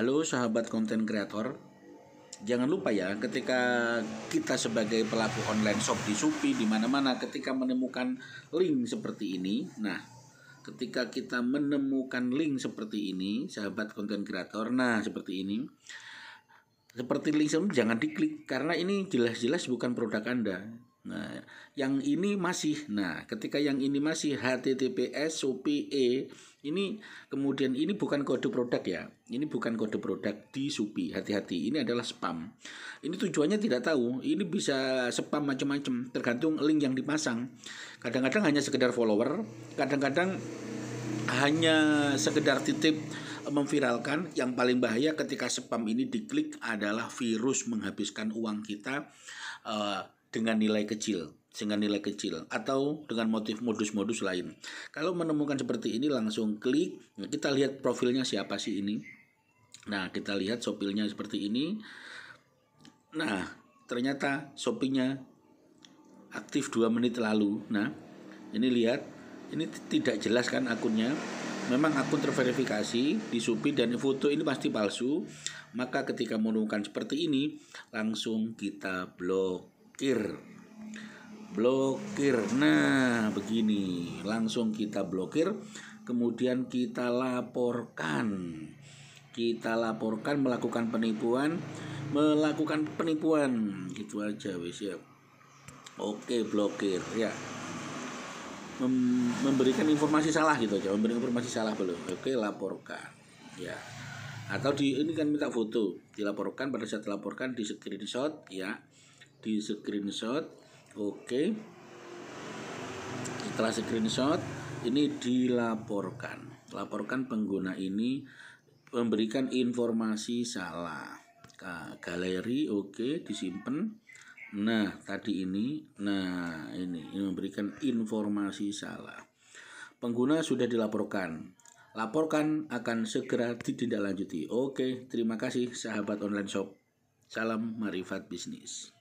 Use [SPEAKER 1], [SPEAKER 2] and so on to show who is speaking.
[SPEAKER 1] Halo sahabat konten kreator, jangan lupa ya ketika kita sebagai pelaku online shop di Shopee di mana-mana ketika menemukan link seperti ini, nah ketika kita menemukan link seperti ini, sahabat konten kreator, nah seperti ini, seperti link sebelum jangan diklik karena ini jelas-jelas bukan produk Anda. Nah, yang ini masih. Nah, ketika yang ini masih HTTPS SUPE e, ini kemudian ini bukan kode produk ya. Ini bukan kode produk di SUPI. Hati-hati, ini adalah spam. Ini tujuannya tidak tahu. Ini bisa spam macam-macam tergantung link yang dipasang. Kadang-kadang hanya sekedar follower, kadang-kadang hanya sekedar titip memviralkan yang paling bahaya ketika spam ini diklik adalah virus menghabiskan uang kita uh, dengan nilai kecil dengan nilai kecil atau dengan motif modus-modus lain. Kalau menemukan seperti ini langsung klik, nah, kita lihat profilnya siapa sih ini. Nah, kita lihat sopilnya seperti ini. Nah, ternyata sopinya aktif 2 menit lalu. Nah, ini lihat, ini tidak jelas kan akunnya. Memang akun terverifikasi di Shopee dan foto ini pasti palsu. Maka ketika menemukan seperti ini, langsung kita blok blokir blokir nah begini langsung kita blokir kemudian kita laporkan kita laporkan melakukan penipuan melakukan penipuan gitu aja wis ya oke blokir ya Mem memberikan informasi salah gitu aja memberikan informasi salah belum oke laporkan ya atau di ini kan minta foto dilaporkan pada saat dilaporkan di screenshot ya di screenshot oke okay. setelah screenshot ini dilaporkan laporkan pengguna ini memberikan informasi salah nah, galeri oke okay, disimpan nah tadi ini nah ini, ini memberikan informasi salah pengguna sudah dilaporkan laporkan akan segera ditindaklanjuti. Oke, terima kasih sahabat online shop. Salam marifat bisnis.